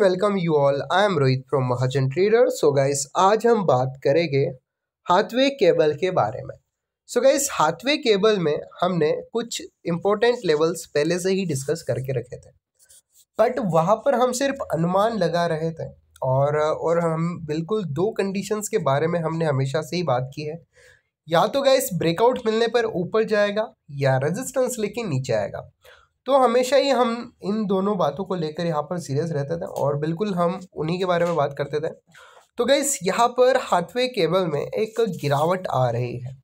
welcome you all I am Rohit from Mahajan trader so guys आज हम बात करेंगे हाथवे केबल के बारे में सो गाइस हाथवे केबल में हमने कुछ इम्पोर्टेंट लेवल्स पहले से ही डिस्कस करके रखे थे बट वहाँ पर हम सिर्फ अनुमान लगा रहे थे और और हम बिल्कुल दो कंडीशंस के बारे में हमने हमेशा से ही बात की है या तो गाइस ब्रेकआउट मिलने पर ऊपर जाएगा या रेजिस्टेंस लेके नीचे आएगा तो हमेशा ही हम इन दोनों बातों को लेकर यहाँ पर सीरियस रहते थे और बिल्कुल हम उन्हीं के बारे में बात करते थे तो गैस यहाँ पर हाथवे केबल में एक गिरावट आ रही है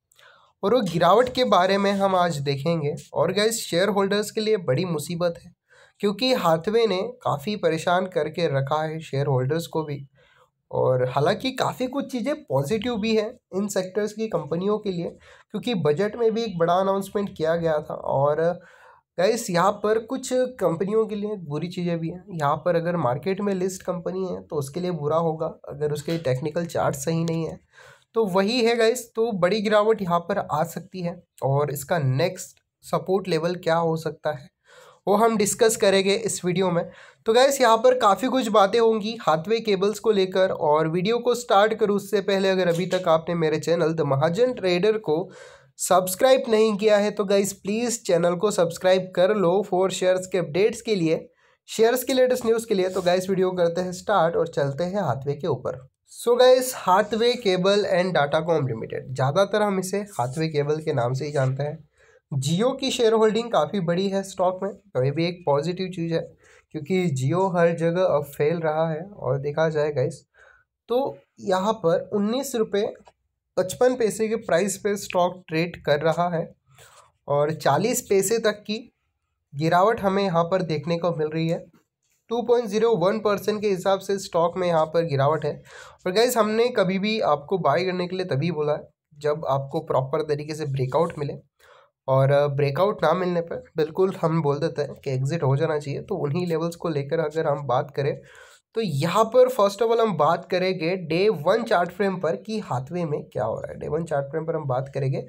और वो गिरावट के बारे में हम आज देखेंगे और गैस शेयर होल्डर्स के लिए बड़ी मुसीबत है क्योंकि हाथवे ने काफ़ी परेशान करके रखा है शेयर होल्डर्स को भी और हालांकि काफ़ी कुछ चीज़ें पॉजिटिव भी है इन सेक्टर्स की कंपनियों के लिए क्योंकि बजट में भी एक बड़ा अनाउंसमेंट किया गया था और गैस यहाँ पर कुछ कंपनियों के लिए बुरी चीज़ें भी हैं यहाँ पर अगर मार्केट में लिस्ट कंपनी है तो उसके लिए बुरा होगा अगर उसके टेक्निकल चार्ट सही नहीं है तो वही है गैस तो बड़ी गिरावट यहाँ पर आ सकती है और इसका नेक्स्ट सपोर्ट लेवल क्या हो सकता है वो हम डिस्कस करेंगे इस वीडियो में तो गैस यहाँ पर काफ़ी कुछ बातें होंगी हाथवे केबल्स को लेकर और वीडियो को स्टार्ट करूँ उससे पहले अगर अभी तक आपने मेरे चैनल द महाजन ट्रेडर को सब्सक्राइब नहीं किया है तो गाइस प्लीज़ चैनल को सब्सक्राइब कर लो फॉर शेयर्स के अपडेट्स के लिए शेयर्स के लेटेस्ट न्यूज़ के लिए तो गाइस वीडियो करते हैं स्टार्ट और चलते हैं हाथवे के ऊपर so guys Hathway cable and data com limited ज़्यादातर हम इसे हाथवे केबल के नाम से ही जानते हैं जियो की शेयर होल्डिंग काफ़ी बड़ी है स्टॉक में तो ये भी एक पॉजिटिव चीज़ है क्योंकि जियो हर जगह अब फैल रहा है और देखा जाए गाइस तो यहाँ पर उन्नीस रुपये पचपन पैसे के प्राइस पे स्टॉक ट्रेड कर रहा है और चालीस पैसे तक की गिरावट हमें यहाँ पर देखने को मिल रही है two point zero one percent के हिसाब से स्टॉक में यहाँ पर गिरावट है और गैस हमने कभी भी आपको बाय करने के लिए तभी बोला है जब आपको प्रॉपर तरीके से ब्रेकआउट मिले और ब्रेकआउट ना मिलने पर बिल्कुल हम बोल देते हैं कि एग्ज़िट हो जाना चाहिए तो उन्हीं लेवल्स को लेकर अगर हम बात करें तो यहाँ पर फर्स्ट ऑफ ऑल हम बात करेंगे डे वन चार्ट फ्रेम पर कि हाथवे में क्या हो रहा है डे वन चार्ट फ्रेम पर हम बात करेंगे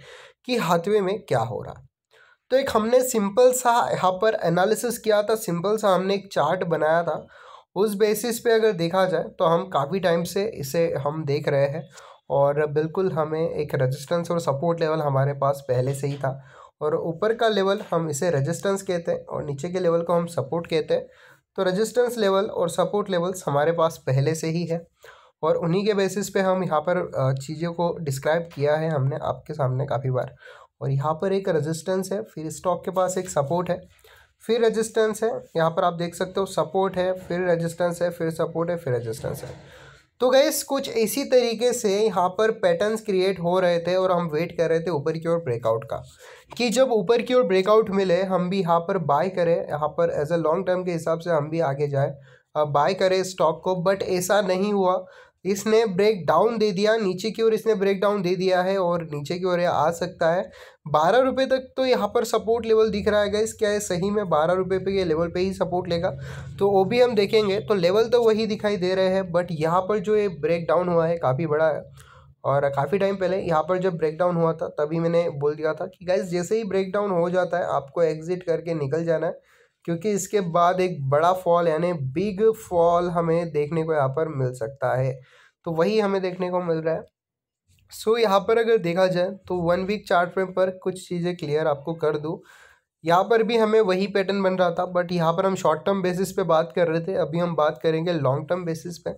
कि हाथवे में क्या हो रहा है तो एक हमने सिंपल सा यहाँ पर एनालिसिस किया था सिंपल सा हमने एक चार्ट बनाया था उस बेसिस पे अगर देखा जाए तो हम काफ़ी टाइम से इसे हम देख रहे हैं और बिल्कुल हमें एक रजिस्टेंस और सपोर्ट लेवल हमारे पास पहले से ही था और ऊपर का लेवल हम इसे रजिस्टेंस कहते हैं और नीचे के लेवल को हम सपोर्ट कहते हैं तो रेजिस्टेंस लेवल और सपोर्ट लेवल्स हमारे पास पहले से ही है और उन्हीं के बेसिस पे हम यहाँ पर चीज़ों को डिस्क्राइब किया है हमने आपके सामने काफ़ी बार और यहाँ पर एक रेजिस्टेंस है फिर स्टॉक के पास एक सपोर्ट है फिर रेजिस्टेंस है यहाँ पर आप देख सकते हो सपोर्ट है फिर रेजिस्टेंस है फिर सपोर्ट है फिर रेजिस्टेंस है तो गैस कुछ इसी तरीके से यहाँ पर पैटर्न्स क्रिएट हो रहे थे और हम वेट कर रहे थे ऊपर की ओर ब्रेकआउट का कि जब ऊपर की ओर ब्रेकआउट मिले हम भी यहाँ पर बाय करें यहाँ पर एज अ लॉन्ग टर्म के हिसाब से हम भी आगे जाए बाय करें स्टॉक को बट ऐसा नहीं हुआ इसने ब्रेक डाउन दे दिया नीचे की ओर इसने ब्रेक डाउन दे दिया है और नीचे की ओर ये आ सकता है बारह रुपये तक तो यहाँ पर सपोर्ट लेवल दिख रहा है गाइस क्या है सही में बारह रुपये पे ये लेवल पे ही सपोर्ट लेगा तो वो भी हम देखेंगे तो लेवल तो वही दिखाई दे रहे हैं बट यहाँ पर जो ये ब्रेक डाउन हुआ है काफ़ी बड़ा है और काफ़ी टाइम पहले यहाँ पर जब ब्रेकडाउन हुआ था तभी मैंने बोल दिया था कि गाइज जैसे ही ब्रेकडाउन हो जाता है आपको एग्जिट करके निकल जाना है क्योंकि इसके बाद एक बड़ा फॉल यानी बिग फॉल हमें देखने को यहाँ पर मिल सकता है तो वही हमें देखने को मिल रहा है सो so, यहाँ पर अगर देखा जाए तो वन वीक चार्ट में पर कुछ चीज़ें क्लियर आपको कर दूँ यहाँ पर भी हमें वही पैटर्न बन रहा था बट यहाँ पर हम शॉर्ट टर्म बेसिस पे बात कर रहे थे अभी हम बात करेंगे लॉन्ग टर्म बेसिस पे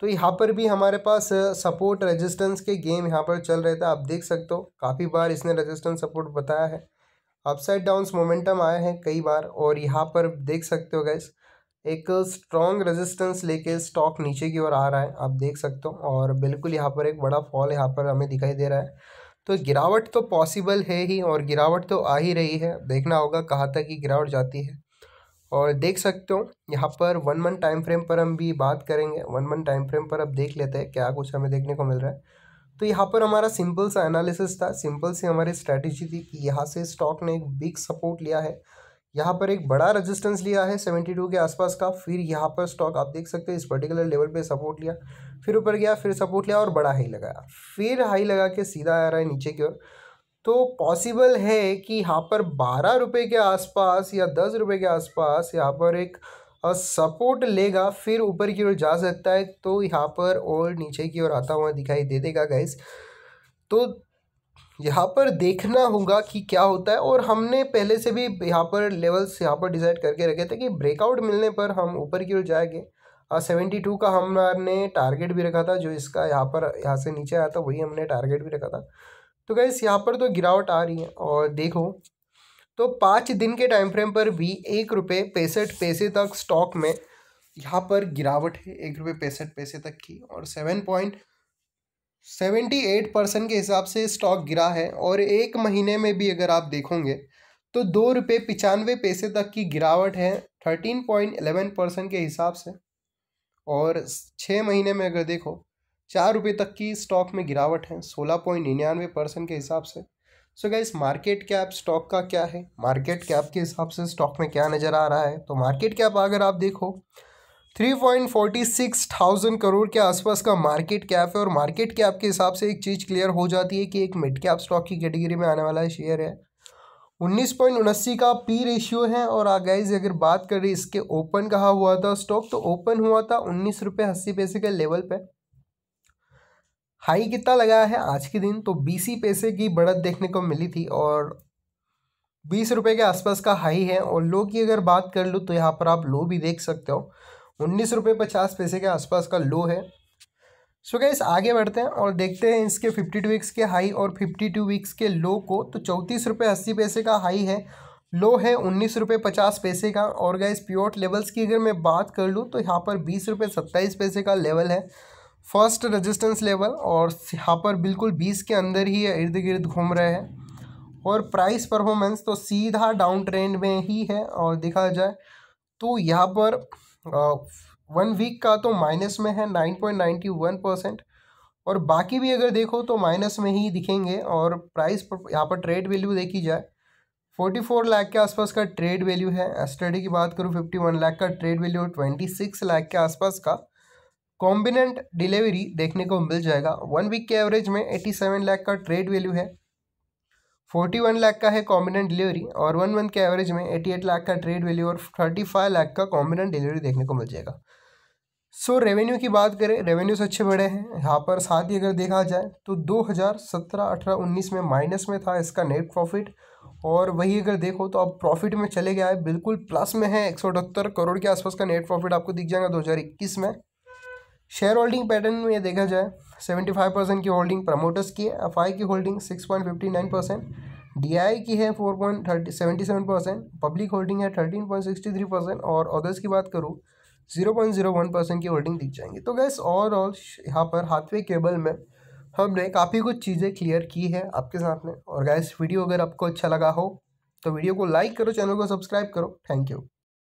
तो यहाँ पर भी हमारे पास सपोर्ट रेजिस्टेंस के गेम यहाँ पर चल रहे थे आप देख सकते हो काफ़ी बार इसने रेजिस्टेंस सपोर्ट बताया है अपसाइड डाउन्स मोमेंटम आए हैं कई बार और यहाँ पर देख सकते हो गैस एक स्ट्रॉन्ग रेजिस्टेंस लेके स्टॉक नीचे की ओर आ रहा है आप देख सकते हो और बिल्कुल यहाँ पर एक बड़ा फॉल यहाँ पर हमें दिखाई दे रहा है तो गिरावट तो पॉसिबल है ही और गिरावट तो आ ही रही है देखना होगा कहाँ तक ही गिरावट जाती है और देख सकते हो यहाँ पर वन मंथ टाइम फ्रेम पर हम भी बात करेंगे वन मंथ टाइम फ्रेम पर अब देख लेते हैं क्या कुछ हमें देखने को मिल रहा है तो यहाँ पर हमारा सिंपल सा एनालिसिस था सिंपल सी हमारी स्ट्रैटेजी थी कि यहाँ से स्टॉक ने एक बिग सपोर्ट लिया है यहाँ पर एक बड़ा रेजिस्टेंस लिया है सेवेंटी टू के आसपास का फिर यहाँ पर स्टॉक आप देख सकते हो इस पर्टिकुलर लेवल पे सपोर्ट लिया फिर ऊपर गया फिर सपोर्ट लिया और बड़ा हाई लगाया फिर हाई लगा के सीधा आ रहा है नीचे की ओर तो पॉसिबल है कि यहाँ पर बारह रुपये के आसपास या दस रुपये के आसपास यहाँ पर एक और सपोर्ट लेगा फिर ऊपर की ओर जा सकता है तो यहाँ पर और नीचे की ओर आता हुआ दिखाई दे देगा गैस तो यहाँ पर देखना होगा कि क्या होता है और हमने पहले से भी यहाँ पर लेवल्स यहाँ पर डिसाइड करके रखे थे कि ब्रेकआउट मिलने पर हम ऊपर की ओर जाएंगे और सेवेंटी टू का हमने टारगेट भी रखा था जो इसका यहाँ पर यहाँ से नीचे आया था वही हमने टारगेट भी रखा था तो गैस यहाँ पर तो गिरावट आ रही है और देखो तो पाँच दिन के टाइम फ्रेम पर भी एक रुपये पैंसठ पैसे तक स्टॉक में यहाँ पर गिरावट है एक रुपये पैंसठ पैसे तक की और seven point seventy eight percent के हिसाब से स्टॉक गिरा है और एक महीने में भी अगर आप देखोगे तो दो रुपये पचानवे पैसे तक की गिरावट है थर्टीन पॉइंट एलेवन परसेंट के हिसाब से और छः महीने में अगर देखो चार रुपये तक की स्टॉक में गिरावट है सोलह पॉइंट निन्यानवे परसेंट के हिसाब से so guys market cap stock का क्या है मार्केट कैप के हिसाब से स्टॉक में क्या नज़र आ रहा है तो मार्केट कैप अगर आप देखो three point forty six thousand crore के आसपास का मार्केट कैप है और मार्केट कैप के हिसाब से एक चीज़ क्लियर हो जाती है कि एक मिड कैप स्टॉक की कैटेगरी में आने वाला शेयर है उन्नीस पॉइंट उनासी का पी रेशियो है और गाइज अगर बात करें इसके ओपन कहा हुआ था स्टॉक तो ओपन हुआ था उन्नीस रुपये अस्सी पैसे के लेवल पर हाई कितना लगाया है आज के दिन तो बीस पैसे की बढ़त देखने को मिली थी और बीस रुपये के आसपास का हाई है और लो की अगर बात कर लूँ तो यहाँ पर आप लो भी देख सकते हो उन्नीस रुपये पचास पैसे के आसपास का लो है सो गैस आगे बढ़ते हैं और देखते हैं इसके फिफ्टी टू वीक्स के हाई और फिफ्टी टू वीक्स के लो को तो चौंतीस रुपये अस्सी पैसे का हाई है लो है उन्नीस रुपये पचास पैसे का और गैस प्योर लेवल्स की अगर मैं बात कर लूँ तो यहाँ पर बीस रुपये सत्ताईस पैसे का लेवल है फर्स्ट रेजिस्टेंस लेवल और यहाँ पर बिल्कुल बीस के अंदर ही इर्द गिर्द घूम रहे हैं और प्राइस परफॉर्मेंस तो सीधा डाउन ट्रेंड में ही है और देखा जाए तो यहाँ पर वन वीक का तो माइनस में है nine point ninety one percent और बाकी भी अगर देखो तो माइनस में ही दिखेंगे और प्राइस पर यहाँ पर ट्रेड वैल्यू देखी जाए फोर्टी फोर लाख के आसपास का ट्रेड वैल्यू है स्टडी की बात करूँ फिफ्टी वन लाख का trade value twenty six lakh के आसपास का कॉम्बिनेंट डिलीवरी देखने को मिल जाएगा वन वीक के एवरेज में एट्टी सेवन लाख का ट्रेड वैल्यू है फोर्टी वन लाख का है कॉम्बिनेंट डिलीवरी और वन मंथ के एवरेज में एटी एट लाख का ट्रेड वैल्यू और थर्टी फाइव लाख का कॉम्बिनेंट डिलीवरी देखने को मिल जाएगा सो so, रेवेन्यू की बात करें रेवेन्यूस अच्छे बढ़े हैं यहाँ पर साथ ही अगर देखा जाए तो दो हजार सत्रह अठारह उन्नीस में माइनस में था इसका नेट प्रॉफिट और वही अगर देखो तो अब प्रॉफिट में चले गया है बिल्कुल प्लस में है एक सौ करोड़ के आसपास का नेट प्रॉफिट आपको दिख जाएगा इक्कीस में शेयर होल्डिंग पैटर्न में देखा जाए सेवेंटी फाइव परसेंट की होल्डिंग प्रमोटर्स की है एफ की holding six point fifty nine percent D की है four point thirty seventy seven percent public holding है thirteen point sixty three percent और अदर्स की बात करूँ zero point zero one percent की होल्डिंग दिख जाएंगी तो गैस ओवरऑल यहाँ पर हाथवे केबल में हमने काफ़ी कुछ चीज़ें क्लियर की है आपके सामने और गैस वीडियो अगर आपको अच्छा लगा हो तो वीडियो को लाइक करो चैनल को सब्सक्राइब करो थैंक यू